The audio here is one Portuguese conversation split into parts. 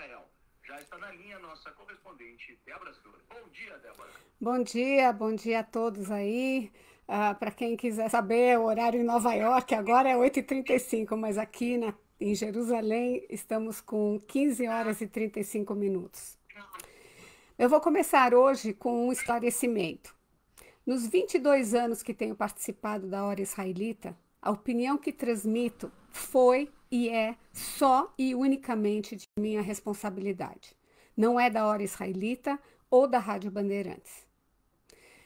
Israel. Já está na linha nossa correspondente, Débora Sura. Bom dia, Débora. Bom dia, bom dia a todos aí. Ah, Para quem quiser saber, o horário em Nova York agora é 8h35, mas aqui na, em Jerusalém estamos com 15 horas e 35 minutos. Eu vou começar hoje com um esclarecimento. Nos 22 anos que tenho participado da Hora Israelita, a opinião que transmito foi e é só e unicamente de minha responsabilidade. Não é da hora israelita ou da Rádio Bandeirantes.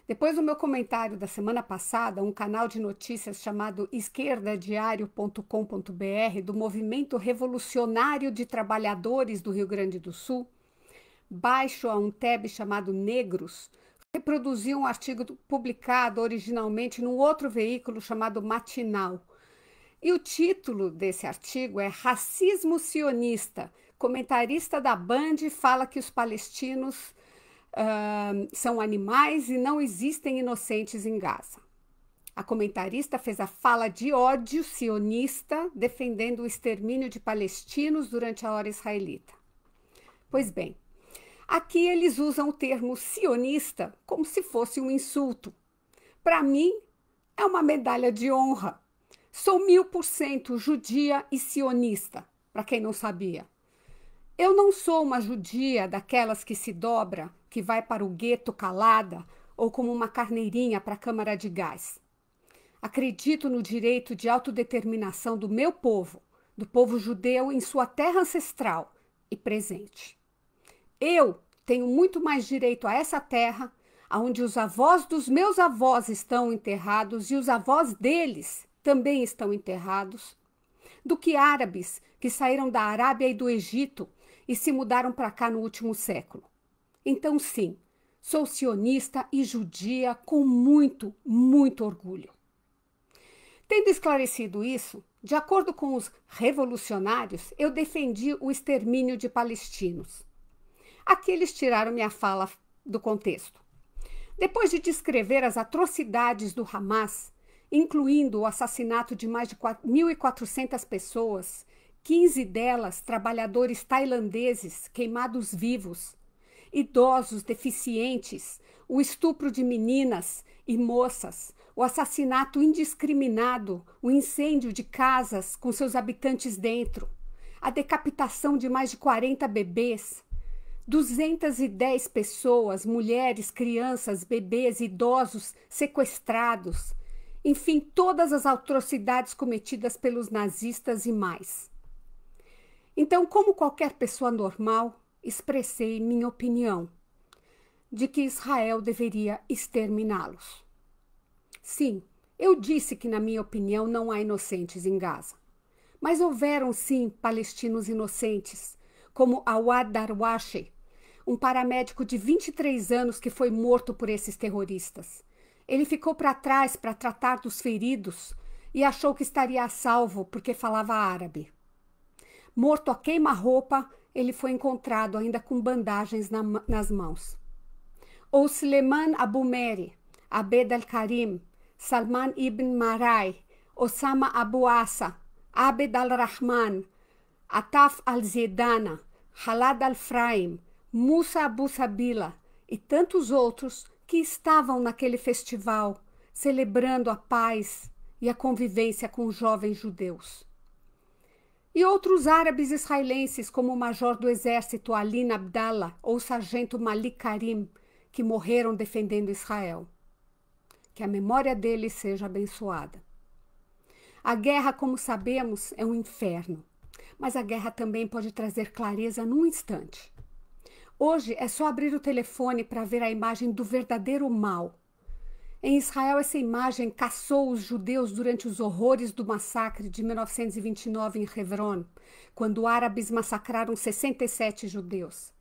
Depois do meu comentário da semana passada, um canal de notícias chamado esquerdadiario.com.br do Movimento Revolucionário de Trabalhadores do Rio Grande do Sul, baixo a um tab chamado Negros, reproduziu um artigo publicado originalmente num outro veículo chamado Matinal e o título desse artigo é Racismo Sionista. Comentarista da Band fala que os palestinos uh, são animais e não existem inocentes em Gaza. A comentarista fez a fala de ódio sionista defendendo o extermínio de palestinos durante a hora israelita. Pois bem, aqui eles usam o termo sionista como se fosse um insulto. Para mim, é uma medalha de honra Sou mil por cento judia e sionista, para quem não sabia. Eu não sou uma judia daquelas que se dobra, que vai para o gueto calada ou como uma carneirinha para a câmara de gás. Acredito no direito de autodeterminação do meu povo, do povo judeu em sua terra ancestral e presente. Eu tenho muito mais direito a essa terra, aonde os avós dos meus avós estão enterrados e os avós deles também estão enterrados, do que árabes que saíram da Arábia e do Egito e se mudaram para cá no último século. Então, sim, sou sionista e judia com muito, muito orgulho. Tendo esclarecido isso, de acordo com os revolucionários, eu defendi o extermínio de palestinos. Aqui eles tiraram minha fala do contexto. Depois de descrever as atrocidades do Hamas, incluindo o assassinato de mais de 1.400 pessoas, 15 delas trabalhadores tailandeses queimados vivos, idosos deficientes, o estupro de meninas e moças, o assassinato indiscriminado, o incêndio de casas com seus habitantes dentro, a decapitação de mais de 40 bebês, 210 pessoas, mulheres, crianças, bebês, idosos sequestrados enfim, todas as atrocidades cometidas pelos nazistas e mais. Então, como qualquer pessoa normal, expressei minha opinião de que Israel deveria exterminá-los. Sim, eu disse que, na minha opinião, não há inocentes em Gaza. Mas houveram, sim, palestinos inocentes, como Awad Darwashi, um paramédico de 23 anos que foi morto por esses terroristas. Ele ficou para trás para tratar dos feridos e achou que estaria a salvo porque falava árabe. Morto a queima-roupa, ele foi encontrado ainda com bandagens na, nas mãos. Ou Suleiman Meri, Abed al-Karim, Salman ibn Marai, Osama Abu Asa, Abed al-Rahman, Ataf al-Zedana, Halad al-Fraim, Musa Abu Sabila e tantos outros que estavam naquele festival celebrando a paz e a convivência com os jovens judeus. E outros árabes israelenses, como o major do exército Alin Abdallah ou o sargento Malik Karim, que morreram defendendo Israel. Que a memória deles seja abençoada. A guerra, como sabemos, é um inferno, mas a guerra também pode trazer clareza num instante. Hoje é só abrir o telefone para ver a imagem do verdadeiro mal. Em Israel, essa imagem caçou os judeus durante os horrores do massacre de 1929 em Hebron, quando árabes massacraram 67 judeus.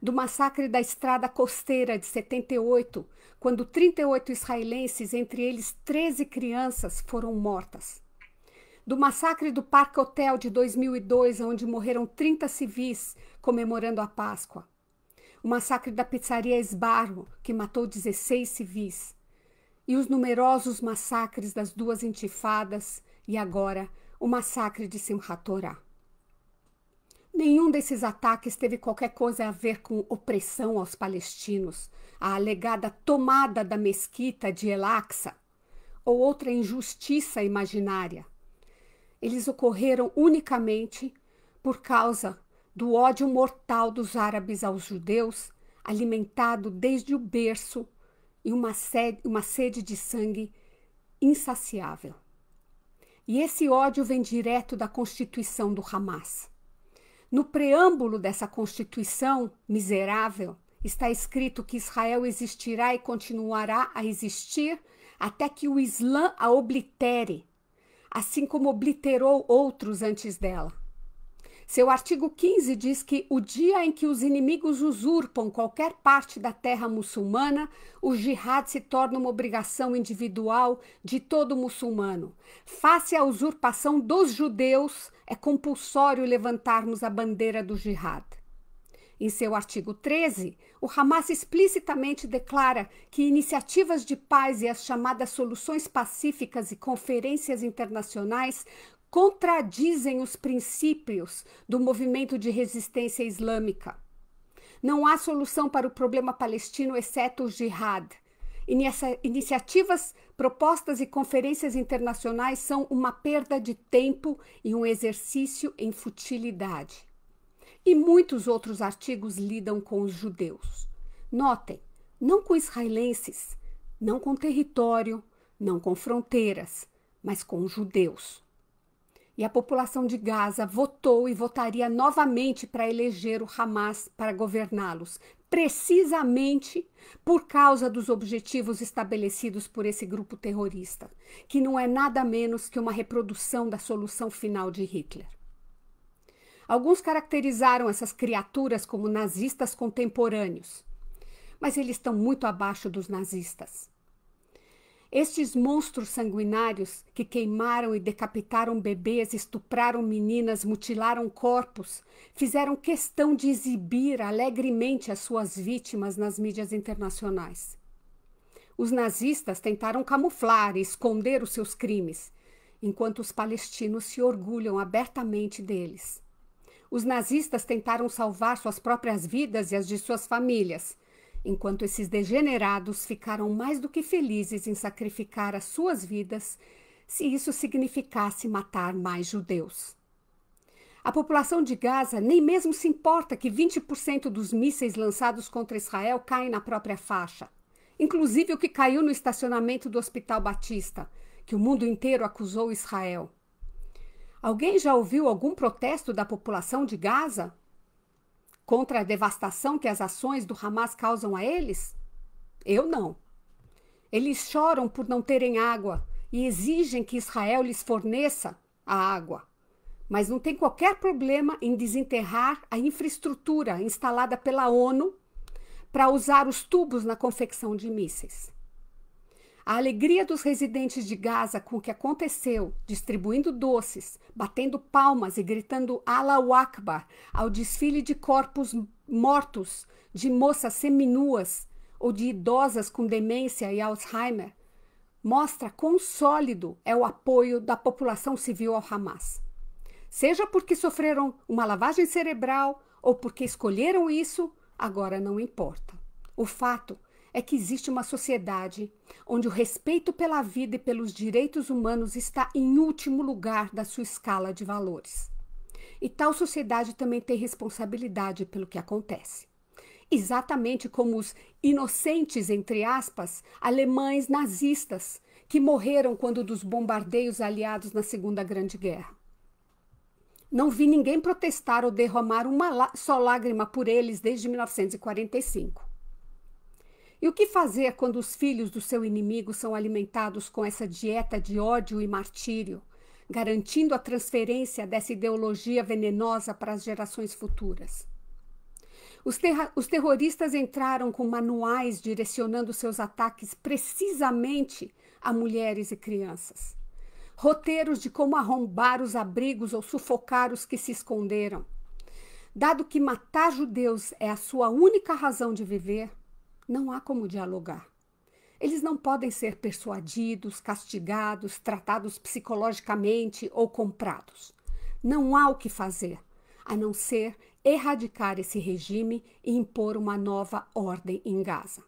Do massacre da estrada costeira de 78, quando 38 israelenses, entre eles 13 crianças, foram mortas. Do massacre do Parque Hotel de 2002, onde morreram 30 civis comemorando a Páscoa o massacre da pizzaria Esbarro, que matou 16 civis, e os numerosos massacres das duas intifadas e agora o massacre de Simchat Torah. Nenhum desses ataques teve qualquer coisa a ver com opressão aos palestinos, a alegada tomada da mesquita de Elaxa ou outra injustiça imaginária. Eles ocorreram unicamente por causa do ódio mortal dos árabes aos judeus, alimentado desde o berço e uma sede, uma sede de sangue insaciável. E esse ódio vem direto da constituição do Hamas. No preâmbulo dessa constituição miserável, está escrito que Israel existirá e continuará a existir até que o Islã a oblitere, assim como obliterou outros antes dela. Seu artigo 15 diz que o dia em que os inimigos usurpam qualquer parte da terra muçulmana, o jihad se torna uma obrigação individual de todo muçulmano. Face à usurpação dos judeus, é compulsório levantarmos a bandeira do jihad. Em seu artigo 13, o Hamas explicitamente declara que iniciativas de paz e as chamadas soluções pacíficas e conferências internacionais contradizem os princípios do movimento de resistência islâmica. Não há solução para o problema palestino exceto o jihad. iniciativas propostas e conferências internacionais são uma perda de tempo e um exercício em futilidade. E muitos outros artigos lidam com os judeus. Notem, não com israelenses, não com território, não com fronteiras, mas com judeus e a população de Gaza votou e votaria novamente para eleger o Hamas para governá-los, precisamente por causa dos objetivos estabelecidos por esse grupo terrorista, que não é nada menos que uma reprodução da solução final de Hitler. Alguns caracterizaram essas criaturas como nazistas contemporâneos, mas eles estão muito abaixo dos nazistas. Estes monstros sanguinários que queimaram e decapitaram bebês, estupraram meninas, mutilaram corpos, fizeram questão de exibir alegremente as suas vítimas nas mídias internacionais. Os nazistas tentaram camuflar e esconder os seus crimes, enquanto os palestinos se orgulham abertamente deles. Os nazistas tentaram salvar suas próprias vidas e as de suas famílias enquanto esses degenerados ficaram mais do que felizes em sacrificar as suas vidas, se isso significasse matar mais judeus. A população de Gaza nem mesmo se importa que 20% dos mísseis lançados contra Israel caem na própria faixa, inclusive o que caiu no estacionamento do Hospital Batista, que o mundo inteiro acusou Israel. Alguém já ouviu algum protesto da população de Gaza? contra a devastação que as ações do Hamas causam a eles? Eu não. Eles choram por não terem água e exigem que Israel lhes forneça a água. Mas não tem qualquer problema em desenterrar a infraestrutura instalada pela ONU para usar os tubos na confecção de mísseis. A alegria dos residentes de Gaza com o que aconteceu, distribuindo doces, batendo palmas e gritando Allahu Akbar ao desfile de corpos mortos, de moças seminuas ou de idosas com demência e Alzheimer, mostra quão sólido é o apoio da população civil ao Hamas. Seja porque sofreram uma lavagem cerebral ou porque escolheram isso, agora não importa. O fato é que existe uma sociedade onde o respeito pela vida e pelos direitos humanos está em último lugar da sua escala de valores. E tal sociedade também tem responsabilidade pelo que acontece. Exatamente como os inocentes, entre aspas, alemães nazistas que morreram quando dos bombardeios aliados na Segunda Grande Guerra. Não vi ninguém protestar ou derramar uma só lágrima por eles desde 1945. E o que fazer quando os filhos do seu inimigo são alimentados com essa dieta de ódio e martírio, garantindo a transferência dessa ideologia venenosa para as gerações futuras? Os, os terroristas entraram com manuais direcionando seus ataques precisamente a mulheres e crianças. Roteiros de como arrombar os abrigos ou sufocar os que se esconderam. Dado que matar judeus é a sua única razão de viver, não há como dialogar. Eles não podem ser persuadidos, castigados, tratados psicologicamente ou comprados. Não há o que fazer, a não ser erradicar esse regime e impor uma nova ordem em Gaza.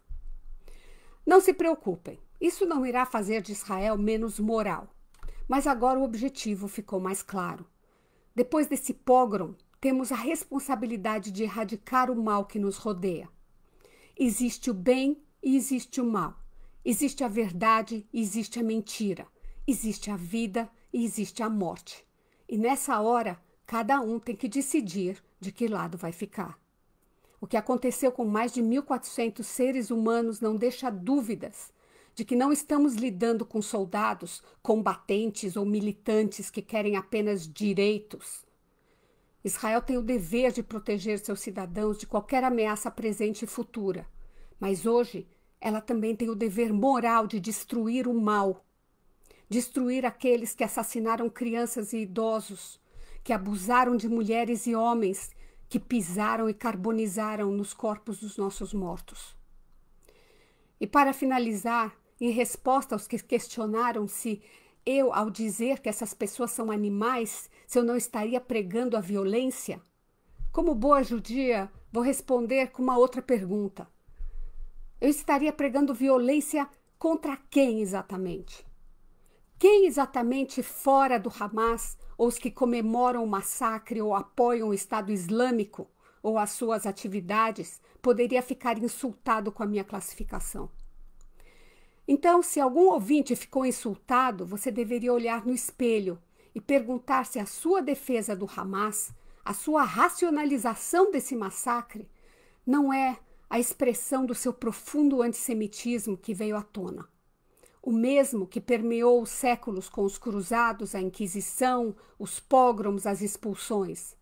Não se preocupem, isso não irá fazer de Israel menos moral. Mas agora o objetivo ficou mais claro. Depois desse pogrom, temos a responsabilidade de erradicar o mal que nos rodeia Existe o bem e existe o mal. Existe a verdade e existe a mentira. Existe a vida e existe a morte. E nessa hora, cada um tem que decidir de que lado vai ficar. O que aconteceu com mais de 1.400 seres humanos não deixa dúvidas de que não estamos lidando com soldados, combatentes ou militantes que querem apenas direitos. Israel tem o dever de proteger seus cidadãos de qualquer ameaça presente e futura, mas hoje ela também tem o dever moral de destruir o mal, destruir aqueles que assassinaram crianças e idosos, que abusaram de mulheres e homens, que pisaram e carbonizaram nos corpos dos nossos mortos. E para finalizar, em resposta aos que questionaram se eu, ao dizer que essas pessoas são animais, se eu não estaria pregando a violência? Como boa judia, vou responder com uma outra pergunta. Eu estaria pregando violência contra quem exatamente? Quem exatamente fora do Hamas, ou os que comemoram o massacre ou apoiam o Estado Islâmico ou as suas atividades, poderia ficar insultado com a minha classificação? Então, se algum ouvinte ficou insultado, você deveria olhar no espelho e perguntar se a sua defesa do Hamas, a sua racionalização desse massacre, não é a expressão do seu profundo antissemitismo que veio à tona. O mesmo que permeou os séculos com os cruzados, a Inquisição, os pogroms, as expulsões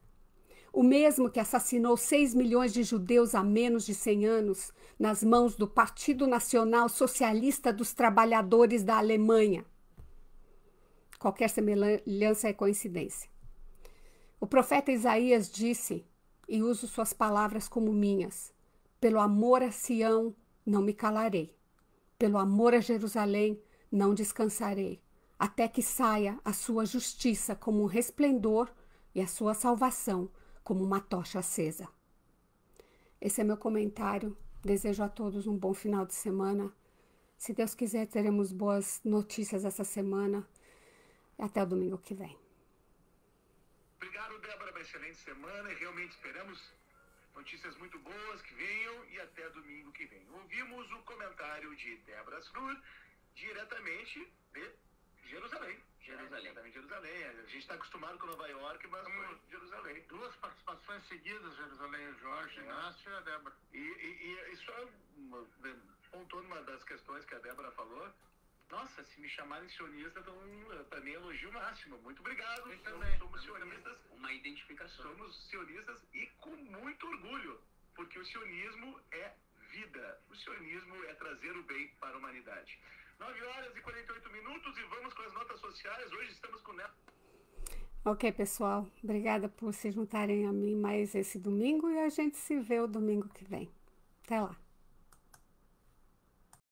o mesmo que assassinou 6 milhões de judeus há menos de 100 anos, nas mãos do Partido Nacional Socialista dos Trabalhadores da Alemanha. Qualquer semelhança é coincidência. O profeta Isaías disse, e uso suas palavras como minhas: Pelo amor a Sião não me calarei, pelo amor a Jerusalém não descansarei, até que saia a sua justiça como um resplendor e a sua salvação como uma tocha acesa. Esse é meu comentário. Desejo a todos um bom final de semana. Se Deus quiser, teremos boas notícias essa semana. Até o domingo que vem. Obrigado, Débora. Uma excelente semana e realmente esperamos notícias muito boas que venham e até domingo que vem. Ouvimos o comentário de Débora Srur diretamente de Jerusalém. Jerusalém. É, Jerusalém. A gente está acostumado com Nova York, mas com hum. Jerusalém. Duas participações seguidas, Jerusalém, Jorge, é. Inácio e a Débora. E, e, e isso é, pontuando uma das questões que a Débora falou, nossa, se me chamarem sionista, então, eh, para mim, elogio máximo. Muito obrigado. também. Somos sionistas. Uma identificação. Somos sionistas e com muito orgulho, porque o sionismo é vida. O sionismo é trazer o bem para a humanidade. 9 horas e 48 minutos e vamos com as notas sociais. Hoje estamos com Neto. Ok, pessoal. Obrigada por se juntarem a mim mais esse domingo e a gente se vê o domingo que vem. Até lá.